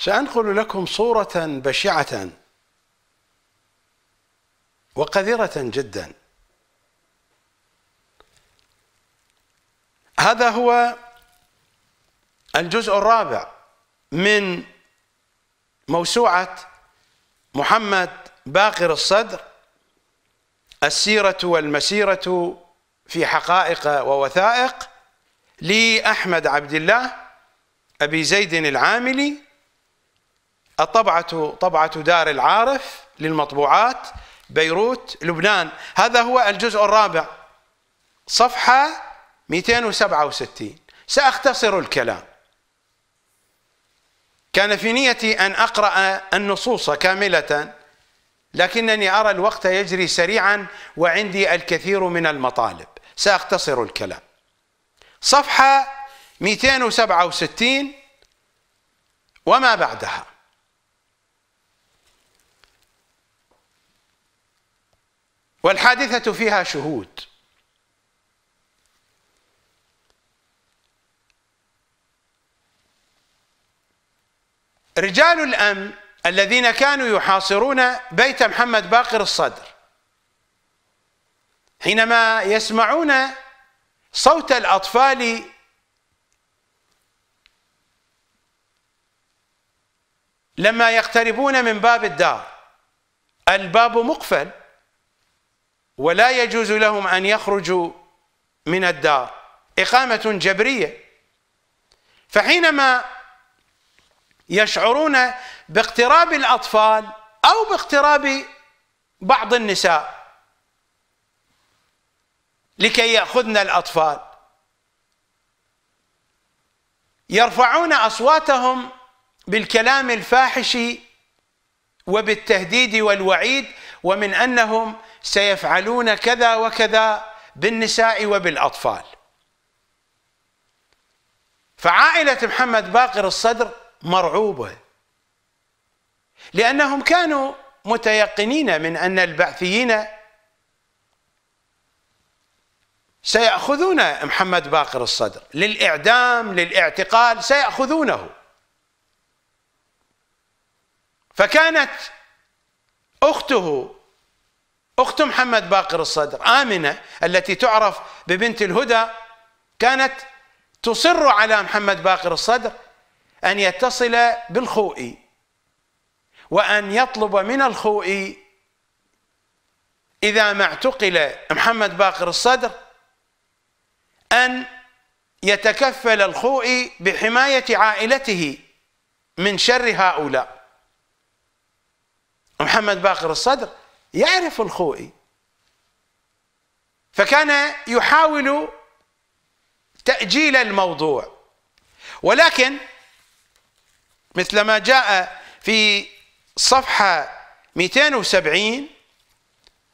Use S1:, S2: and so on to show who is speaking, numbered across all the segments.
S1: سأنقل لكم صورة بشعة وقذرة جدا هذا هو الجزء الرابع من موسوعة محمد باقر الصدر السيرة والمسيرة في حقائق ووثائق لأحمد عبد الله أبي زيد العاملي الطبعة طبعة دار العارف للمطبوعات بيروت لبنان هذا هو الجزء الرابع صفحة 267 سأختصر الكلام كان في نيتي أن أقرأ النصوص كاملة لكنني أرى الوقت يجري سريعا وعندي الكثير من المطالب سأختصر الكلام صفحة 267 وما بعدها والحادثة فيها شهود رجال الأمن الذين كانوا يحاصرون بيت محمد باقر الصدر حينما يسمعون صوت الأطفال لما يقتربون من باب الدار الباب مقفل ولا يجوز لهم أن يخرجوا من الدار إقامة جبرية فحينما يشعرون باقتراب الأطفال أو باقتراب بعض النساء لكي يأخذن الأطفال يرفعون أصواتهم بالكلام الفاحش وبالتهديد والوعيد ومن أنهم سيفعلون كذا وكذا بالنساء وبالأطفال فعائلة محمد باقر الصدر مرعوبة لأنهم كانوا متيقنين من أن البعثيين سيأخذون محمد باقر الصدر للإعدام للاعتقال سيأخذونه فكانت أخته أخت محمد باقر الصدر آمنة التي تعرف ببنت الهدى كانت تصر على محمد باقر الصدر أن يتصل بالخوئي وأن يطلب من الخوئي إذا ما اعتقل محمد باقر الصدر أن يتكفل الخوئي بحماية عائلته من شر هؤلاء محمد باقر الصدر يعرف الخوئي فكان يحاول تأجيل الموضوع ولكن مثل ما جاء في صفحة 270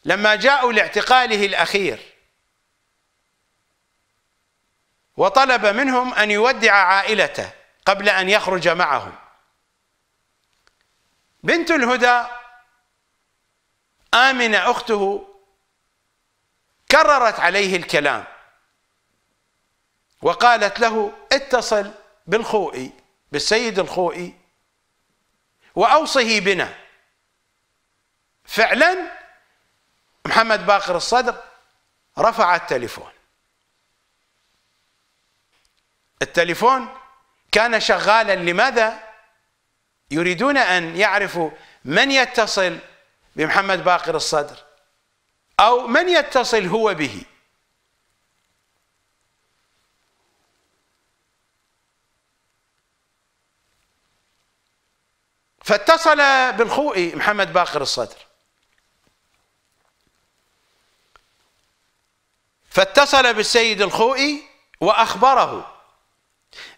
S1: لما جاءوا لاعتقاله الأخير وطلب منهم أن يودع عائلته قبل أن يخرج معهم بنت الهدى آمنة أخته كررت عليه الكلام وقالت له اتصل بالخوئي بالسيد الخوئي وأوصه بنا فعلا محمد باقر الصدر رفع التليفون التليفون كان شغالا لماذا يريدون أن يعرفوا من يتصل بمحمد باقر الصدر أو من يتصل هو به فاتصل بالخوئي محمد باقر الصدر فاتصل بالسيد الخوئي وأخبره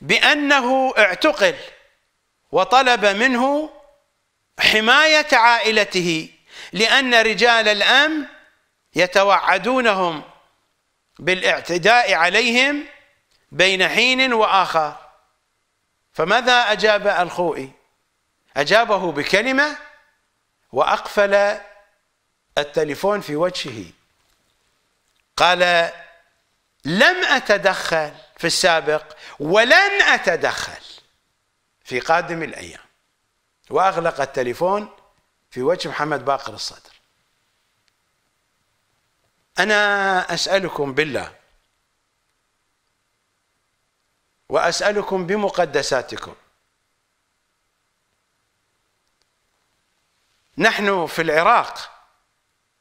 S1: بأنه اعتقل وطلب منه حماية عائلته لأن رجال الأمن يتوعدونهم بالاعتداء عليهم بين حين وآخر فماذا أجاب الخوئي أجابه بكلمة وأقفل التليفون في وجهه قال لم أتدخل في السابق ولن أتدخل في قادم الأيام وأغلق التليفون في وجه محمد باقر الصدر أنا أسألكم بالله وأسألكم بمقدساتكم نحن في العراق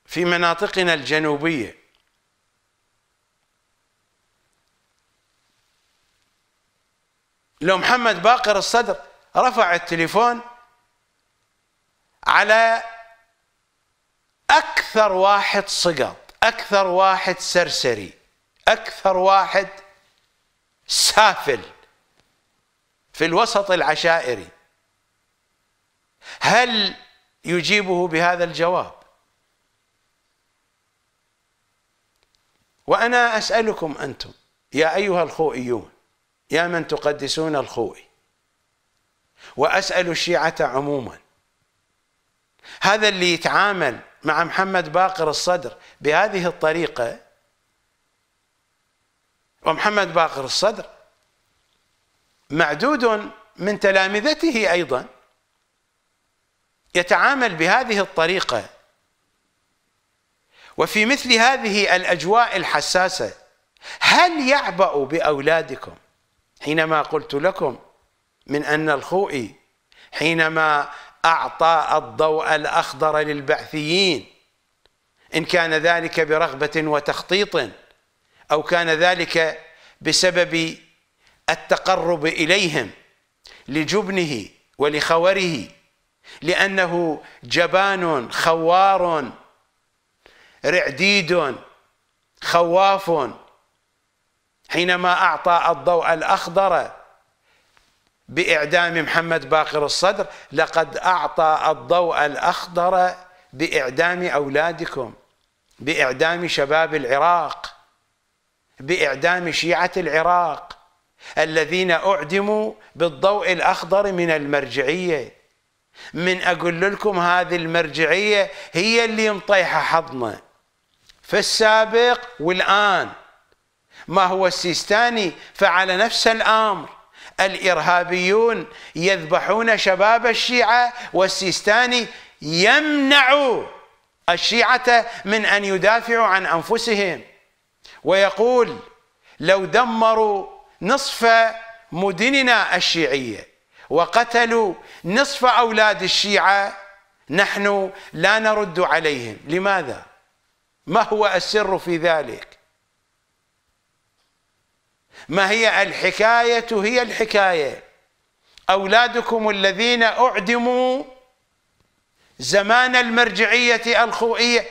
S1: في مناطقنا الجنوبية لو محمد باقر الصدر رفع التليفون على أكثر واحد صقط أكثر واحد سرسري أكثر واحد سافل في الوسط العشائري هل يجيبه بهذا الجواب وأنا أسألكم أنتم يا أيها الخوئيون يا من تقدسون الخوئي وأسأل الشيعة عموماً هذا اللي يتعامل مع محمد باقر الصدر بهذه الطريقه ومحمد باقر الصدر معدود من تلامذته ايضا يتعامل بهذه الطريقه وفي مثل هذه الاجواء الحساسه هل يعبأ باولادكم حينما قلت لكم من ان الخوئي حينما أعطى الضوء الأخضر للبعثيين إن كان ذلك برغبة وتخطيط أو كان ذلك بسبب التقرب إليهم لجبنه ولخوره لأنه جبان خوار رعديد خواف حينما أعطى الضوء الأخضر باعدام محمد باقر الصدر لقد اعطى الضوء الاخضر باعدام اولادكم باعدام شباب العراق باعدام شيعه العراق الذين اعدموا بالضوء الاخضر من المرجعيه من اقول لكم هذه المرجعيه هي اللي مطيحه حظنا في السابق والان ما هو السيستاني فعل نفس الامر الإرهابيون يذبحون شباب الشيعة والسيستاني يمنع الشيعة من أن يدافعوا عن أنفسهم ويقول لو دمروا نصف مدننا الشيعية وقتلوا نصف أولاد الشيعة نحن لا نرد عليهم لماذا؟ ما هو السر في ذلك؟ ما هي الحكاية هي الحكاية أولادكم الذين أعدموا زمان المرجعية الخوئية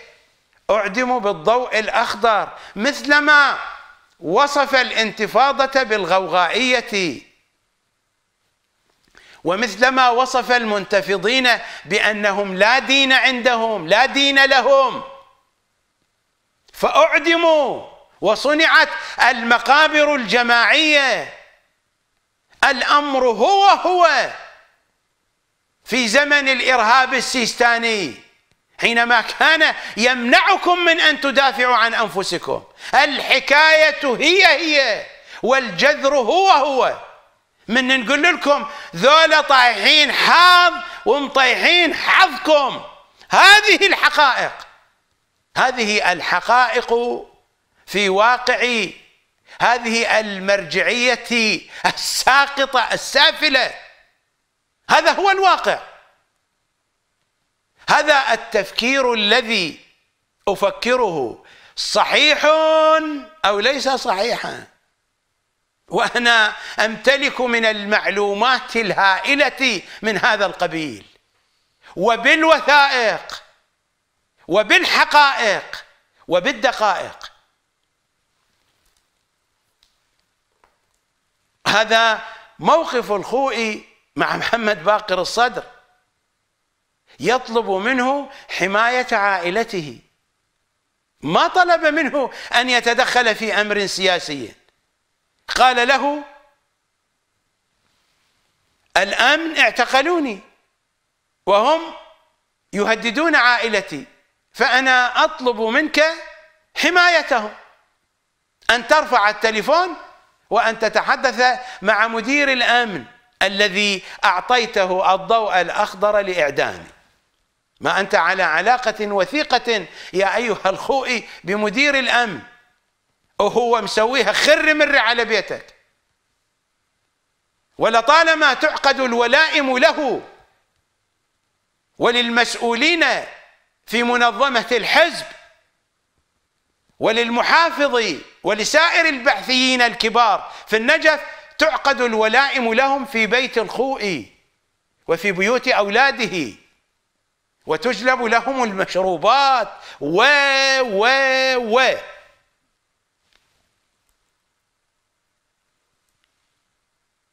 S1: أعدموا بالضوء الأخضر مثلما وصف الانتفاضة بالغوغائية ومثلما وصف المنتفضين بأنهم لا دين عندهم لا دين لهم فأعدموا وصنعت المقابر الجماعية الأمر هو هو في زمن الإرهاب السيستاني حينما كان يمنعكم من أن تدافعوا عن أنفسكم الحكاية هي هي والجذر هو هو من نقول لكم ذولا طايحين حظ ومطيحين حظكم هذه الحقائق هذه الحقائق في واقع هذه المرجعية الساقطة السافلة هذا هو الواقع هذا التفكير الذي أفكره صحيح أو ليس صحيحا وأنا أمتلك من المعلومات الهائلة من هذا القبيل وبالوثائق وبالحقائق وبالدقائق هذا موقف الخوئي مع محمد باقر الصدر يطلب منه حماية عائلته ما طلب منه أن يتدخل في أمر سياسي قال له الأمن اعتقلوني وهم يهددون عائلتي فأنا أطلب منك حمايتهم أن ترفع التليفون وأن تتحدث مع مدير الأمن الذي أعطيته الضوء الأخضر لاعدامي ما أنت على علاقة وثيقة يا أيها الخوئي بمدير الأمن وهو مسويها خر مر على بيتك ولطالما تعقد الولائم له وللمسؤولين في منظمة الحزب وللمحافظ ولسائر البعثيين الكبار في النجف تعقد الولائم لهم في بيت الخوء وفي بيوت أولاده وتجلب لهم المشروبات و و و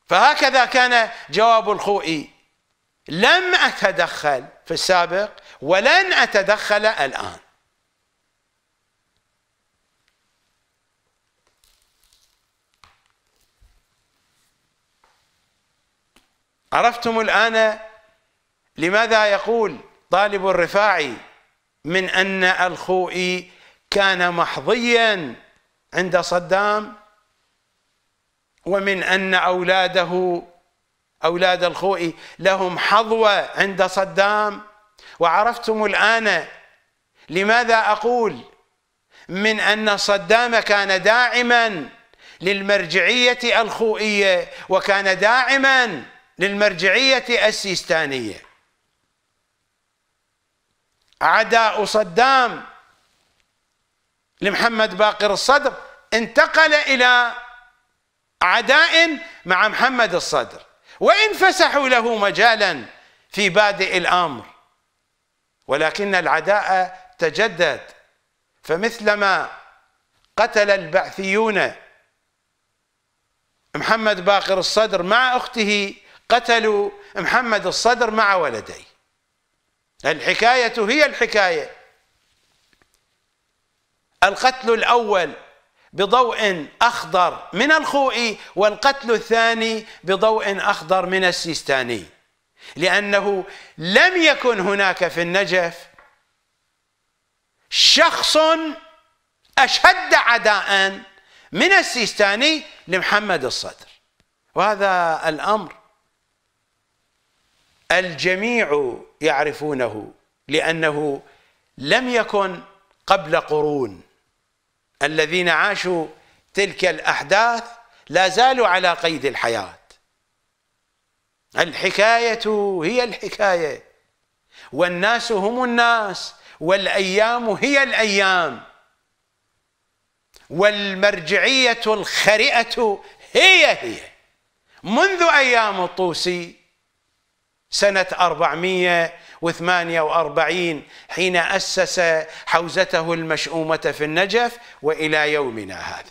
S1: فهكذا كان جواب الخوئي لم أتدخل في السابق ولن أتدخل الآن عرفتم الآن لماذا يقول طالب الرفاعي من أن الخوئي كان محظيا عند صدام ومن أن أولاده أولاد الخوئي لهم حظوة عند صدام وعرفتم الآن لماذا أقول من أن صدام كان داعما للمرجعية الخوئية وكان داعما للمرجعية السيستانية عداء صدام لمحمد باقر الصدر انتقل إلى عداء مع محمد الصدر وإن فسحوا له مجالا في بادئ الأمر ولكن العداء تجدد فمثلما قتل البعثيون محمد باقر الصدر مع أخته قتلوا محمد الصدر مع ولديه الحكاية هي الحكاية القتل الأول بضوء أخضر من الخوئي والقتل الثاني بضوء أخضر من السيستاني لأنه لم يكن هناك في النجف شخص أشد عداء من السيستاني لمحمد الصدر وهذا الأمر الجميع يعرفونه لأنه لم يكن قبل قرون الذين عاشوا تلك الأحداث لا زالوا على قيد الحياة الحكاية هي الحكاية والناس هم الناس والأيام هي الأيام والمرجعية الخرئة هي هي منذ أيام الطوسي سنة 448 حين أسس حوزته المشؤومة في النجف وإلى يومنا هذا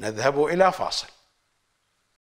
S1: نذهب إلى فاصل